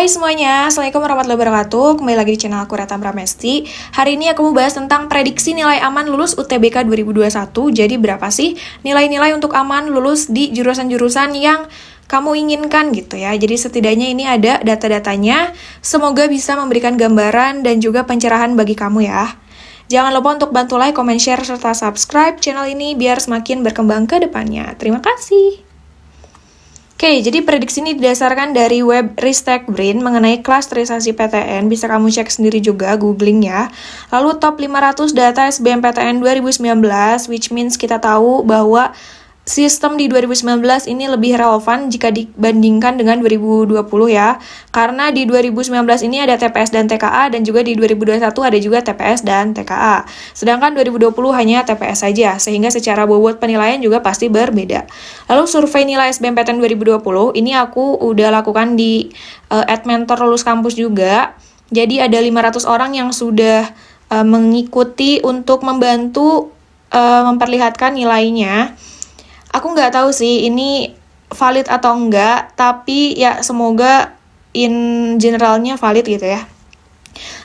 Hai semuanya, Assalamualaikum warahmatullahi wabarakatuh Kembali lagi di channel aku Rata Pramesti Hari ini aku mau bahas tentang prediksi nilai aman lulus UTBK 2021 Jadi berapa sih nilai-nilai untuk aman lulus di jurusan-jurusan yang kamu inginkan gitu ya Jadi setidaknya ini ada data-datanya Semoga bisa memberikan gambaran dan juga pencerahan bagi kamu ya Jangan lupa untuk bantu like, comment, share, serta subscribe channel ini biar semakin berkembang ke depannya. Terima kasih. Oke, jadi prediksi ini didasarkan dari web Ristek Brain mengenai klasterisasi PTN. Bisa kamu cek sendiri juga googling ya. Lalu top 500 data SBMPTN 2019, which means kita tahu bahwa sistem di 2019 ini lebih relevan jika dibandingkan dengan 2020 ya. Karena di 2019 ini ada TPS dan TKA dan juga di 2021 ada juga TPS dan TKA. Sedangkan 2020 hanya TPS saja sehingga secara bobot penilaian juga pasti berbeda. Lalu survei nilai SBMPTN 2020 ini aku udah lakukan di uh, Mentor lulus kampus juga. Jadi ada 500 orang yang sudah uh, mengikuti untuk membantu uh, memperlihatkan nilainya. Aku nggak tahu sih ini valid atau enggak, tapi ya semoga in generalnya valid gitu ya.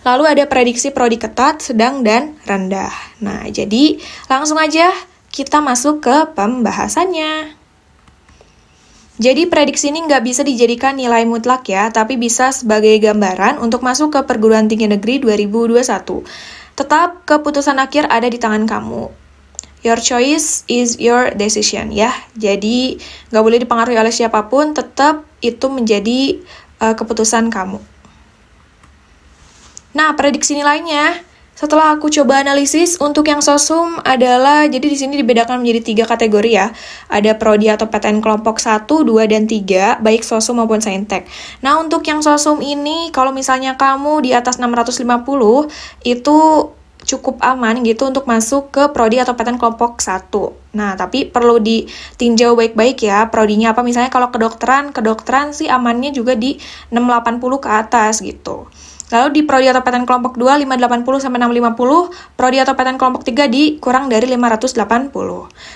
Lalu ada prediksi prodi ketat, sedang, dan rendah. Nah, jadi langsung aja kita masuk ke pembahasannya. Jadi prediksi ini nggak bisa dijadikan nilai mutlak ya, tapi bisa sebagai gambaran untuk masuk ke perguruan tinggi negeri 2021. Tetap keputusan akhir ada di tangan kamu. Your choice is your decision ya. Jadi nggak boleh dipengaruhi oleh siapapun, tetap itu menjadi uh, keputusan kamu. Nah, prediksi nilainya setelah aku coba analisis, untuk yang sosum adalah, jadi di sini dibedakan menjadi tiga kategori ya. Ada prodi atau PTN kelompok 1, 2, dan 3, baik sosum maupun saintek. Nah, untuk yang sosum ini, kalau misalnya kamu di atas 650, itu cukup aman gitu untuk masuk ke prodi atau peten kelompok satu. Nah, tapi perlu ditinjau baik-baik ya prodinya apa. Misalnya kalau kedokteran, kedokteran sih amannya juga di 680 ke atas gitu. Lalu di prodi atau peten kelompok 2 580 sampai 650, prodi atau peten kelompok 3 di kurang dari 580.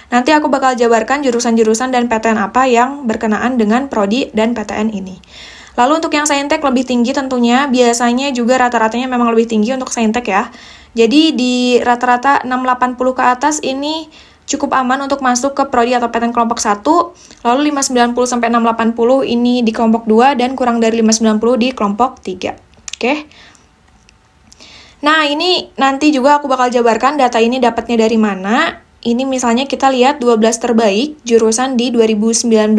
Nanti aku bakal jabarkan jurusan-jurusan dan PTN apa yang berkenaan dengan prodi dan PTN ini. Lalu untuk yang saintek lebih tinggi tentunya, biasanya juga rata-ratanya memang lebih tinggi untuk saintek ya. Jadi di rata-rata 680 ke atas ini cukup aman untuk masuk ke prodi atau peten kelompok 1, lalu 590 sampai 680 ini di kelompok 2 dan kurang dari 590 di kelompok 3. Oke. Nah, ini nanti juga aku bakal jabarkan data ini dapatnya dari mana. Ini misalnya kita lihat 12 terbaik jurusan di 2019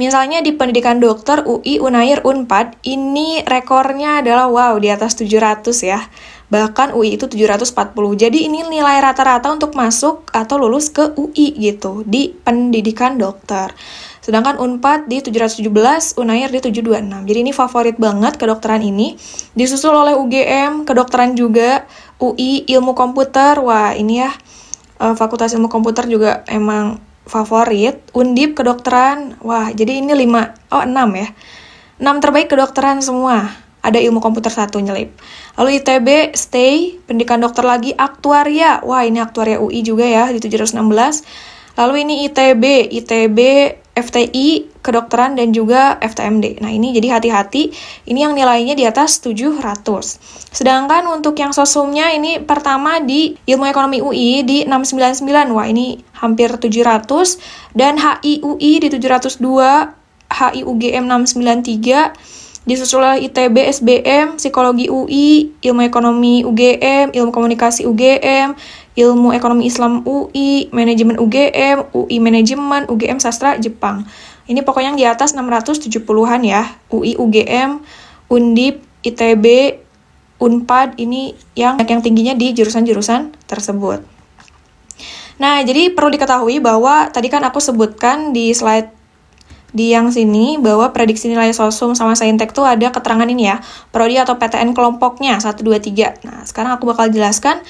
Misalnya di pendidikan dokter UI, Unair, Unpad, ini rekornya adalah wow di atas 700 ya. Bahkan UI itu 740. Jadi ini nilai rata-rata untuk masuk atau lulus ke UI gitu di pendidikan dokter. Sedangkan Unpad di 717, Unair di 726. Jadi ini favorit banget kedokteran ini. Disusul oleh UGM, kedokteran juga, UI, ilmu komputer. Wah, ini ya eh, Fakultas Ilmu Komputer juga emang favorit, Undip kedokteran. Wah, jadi ini 5, oh 6 ya. 6 terbaik kedokteran semua. Ada ilmu komputer satu nyelip. Lalu ITB, stay, pendidikan dokter lagi, aktuaria. Wah, ini aktuaria UI juga ya di 716. Lalu ini ITB, ITB FTI, kedokteran, dan juga FTMD. Nah ini jadi hati-hati, ini yang nilainya di atas 700. Sedangkan untuk yang sosumnya ini pertama di Ilmu Ekonomi UI di 699, wah ini hampir 700, dan HIUI di 702, HIUGM 693, disusul oleh ITB, SBM, Psikologi UI, Ilmu Ekonomi UGM, Ilmu Komunikasi UGM, Ilmu Ekonomi Islam UI, Manajemen UGM, UI Manajemen, UGM Sastra Jepang. Ini pokoknya yang di atas 670-an ya. UI, UGM, Undip, ITB, Unpad ini yang yang tingginya di jurusan-jurusan tersebut. Nah, jadi perlu diketahui bahwa tadi kan aku sebutkan di slide di yang sini bahwa prediksi nilai sosum sama saintek tuh ada keterangan ini ya, prodi atau PTN kelompoknya 1 2 3. Nah, sekarang aku bakal jelaskan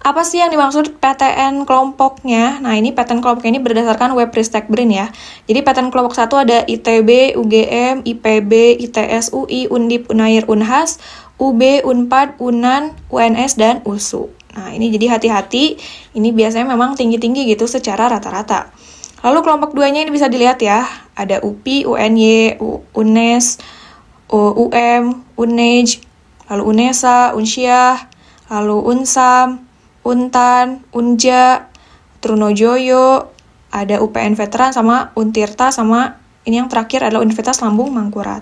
apa sih yang dimaksud PTN kelompoknya? Nah, ini PTN kelompoknya ini berdasarkan web Ristek BRIN ya. Jadi PTN kelompok satu ada ITB, UGM, IPB, ITS, UI, Undip, Unair, Unhas, UB, Unpad, Unan, UNS, dan USU. Nah, ini jadi hati-hati. Ini biasanya memang tinggi-tinggi gitu secara rata-rata. Lalu kelompok duanya ini bisa dilihat ya. Ada UPI, UNY, UNES, UM, UNEJ, lalu UNESA, UNSYAH, lalu UNSAM, Untan, Unja, Trunojoyo, ada UPN Veteran sama Untirta sama ini yang terakhir adalah Universitas Lambung Mangkurat.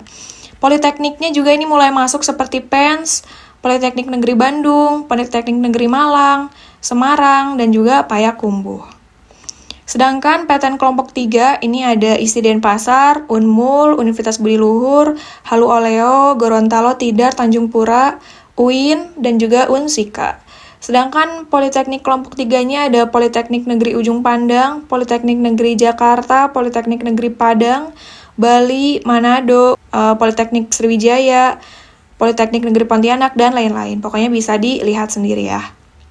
Politekniknya juga ini mulai masuk seperti PENS, Politeknik Negeri Bandung, Politeknik Negeri Malang, Semarang, dan juga Payakumbuh. Sedangkan PTN kelompok 3 ini ada ISTI Denpasar, Unmul, Universitas Budi Luhur, Halu Oleo, Gorontalo, Tidar, Tanjung Pura, UIN, dan juga UNSIKA. Sedangkan Politeknik kelompok tiganya ada Politeknik Negeri Ujung Pandang, Politeknik Negeri Jakarta, Politeknik Negeri Padang, Bali, Manado, eh, Politeknik Sriwijaya, Politeknik Negeri Pontianak, dan lain-lain. Pokoknya bisa dilihat sendiri ya.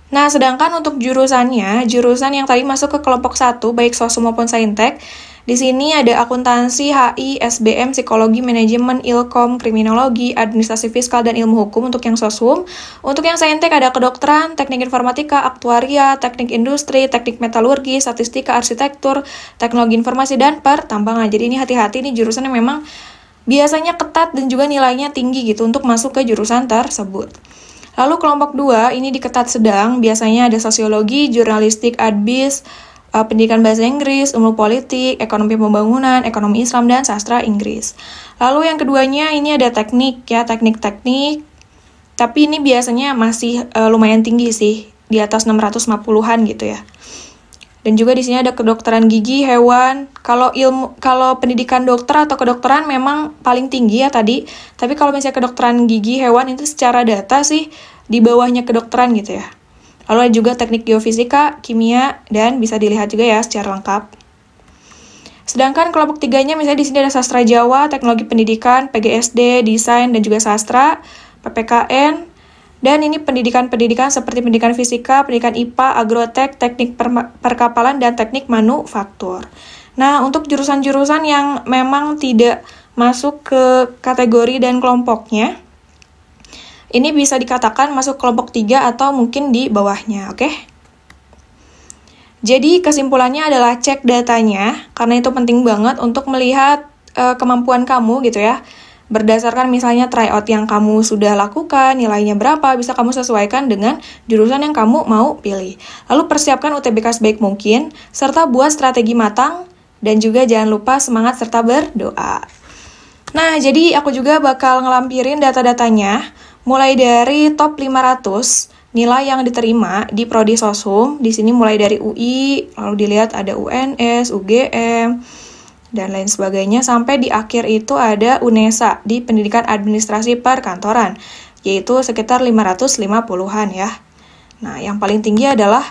Nah, sedangkan untuk jurusannya, jurusan yang tadi masuk ke kelompok 1, baik SOSUM maupun Saintek, di sini ada akuntansi, HI, SBM, psikologi, manajemen, ilkom, kriminologi, administrasi fiskal, dan ilmu hukum untuk yang soshum. Untuk yang saintek ada kedokteran, teknik informatika, aktuaria, teknik industri, teknik metalurgi, statistika, arsitektur, teknologi informasi, dan pertambangan. Jadi ini hati-hati, ini jurusan yang memang biasanya ketat dan juga nilainya tinggi gitu untuk masuk ke jurusan tersebut. Lalu kelompok 2 ini diketat sedang, biasanya ada sosiologi, jurnalistik, adbis, uh, pendidikan bahasa Inggris, ilmu politik, ekonomi pembangunan, ekonomi Islam, dan sastra Inggris. Lalu yang keduanya ini ada teknik ya, teknik-teknik. Tapi ini biasanya masih uh, lumayan tinggi sih, di atas 650-an gitu ya. Dan juga di sini ada kedokteran gigi, hewan. Kalau ilmu kalau pendidikan dokter atau kedokteran memang paling tinggi ya tadi. Tapi kalau misalnya kedokteran gigi, hewan itu secara data sih di bawahnya kedokteran gitu ya. Lalu ada juga teknik geofisika, kimia, dan bisa dilihat juga ya secara lengkap. Sedangkan kelompok tiganya misalnya di sini ada sastra Jawa, teknologi pendidikan, PGSD, desain, dan juga sastra, PPKN, dan ini pendidikan-pendidikan seperti pendidikan fisika, pendidikan IPA, agrotek, teknik per perkapalan, dan teknik manufaktur. Nah, untuk jurusan-jurusan yang memang tidak masuk ke kategori dan kelompoknya, ini bisa dikatakan masuk kelompok 3 atau mungkin di bawahnya, oke? Okay? Jadi kesimpulannya adalah cek datanya karena itu penting banget untuk melihat uh, kemampuan kamu gitu ya. Berdasarkan misalnya tryout yang kamu sudah lakukan, nilainya berapa, bisa kamu sesuaikan dengan jurusan yang kamu mau pilih. Lalu persiapkan UTBK sebaik mungkin, serta buat strategi matang, dan juga jangan lupa semangat serta berdoa. Nah, jadi aku juga bakal ngelampirin data-datanya mulai dari top 500 nilai yang diterima di prodi sosum. Di sini mulai dari UI, lalu dilihat ada UNS, UGM, dan lain sebagainya sampai di akhir itu ada UNESA di Pendidikan Administrasi Perkantoran, yaitu sekitar 550-an ya. Nah, yang paling tinggi adalah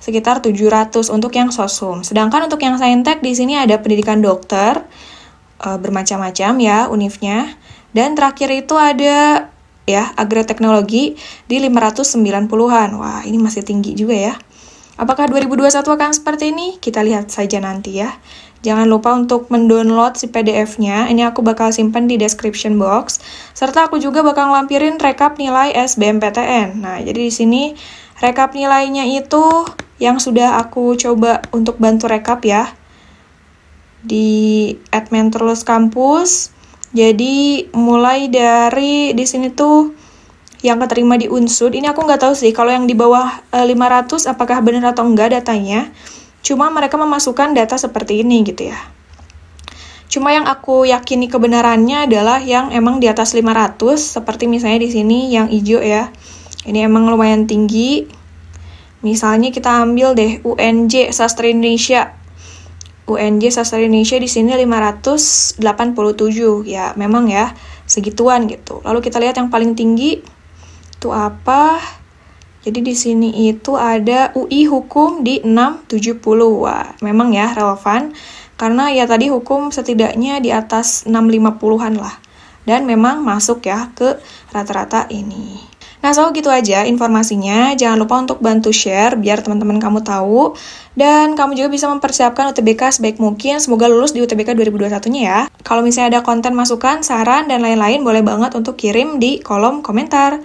sekitar 700 untuk yang sosum. Sedangkan untuk yang saintek di sini ada pendidikan dokter e, bermacam-macam ya unifnya. Dan terakhir itu ada ya agroteknologi di 590-an. Wah, ini masih tinggi juga ya. Apakah 2021 akan seperti ini? Kita lihat saja nanti ya. Jangan lupa untuk mendownload si PDF-nya. Ini aku bakal simpan di description box. Serta aku juga bakal lampirin rekap nilai SBMPTN. Nah, jadi di sini rekap nilainya itu yang sudah aku coba untuk bantu rekap ya. Di admin terus kampus jadi mulai dari di sini tuh yang keterima di Unsud, ini aku nggak tahu sih kalau yang di bawah 500 eh, apakah benar atau enggak datanya. Cuma mereka memasukkan data seperti ini gitu ya. Cuma yang aku yakini kebenarannya adalah yang emang di atas 500 seperti misalnya di sini yang hijau ya. Ini emang lumayan tinggi. Misalnya kita ambil deh UNJ Sastra Indonesia UNJ Sastra Indonesia di sini 587 ya memang ya segituan gitu. Lalu kita lihat yang paling tinggi itu apa? Jadi di sini itu ada UI hukum di 670. Wah, memang ya relevan karena ya tadi hukum setidaknya di atas 650-an lah. Dan memang masuk ya ke rata-rata ini. Nah, so gitu aja informasinya. Jangan lupa untuk bantu share biar teman-teman kamu tahu dan kamu juga bisa mempersiapkan UTBK sebaik mungkin. Semoga lulus di UTBK 2021-nya ya. Kalau misalnya ada konten masukan, saran, dan lain-lain boleh banget untuk kirim di kolom komentar.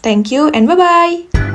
Thank you and bye-bye.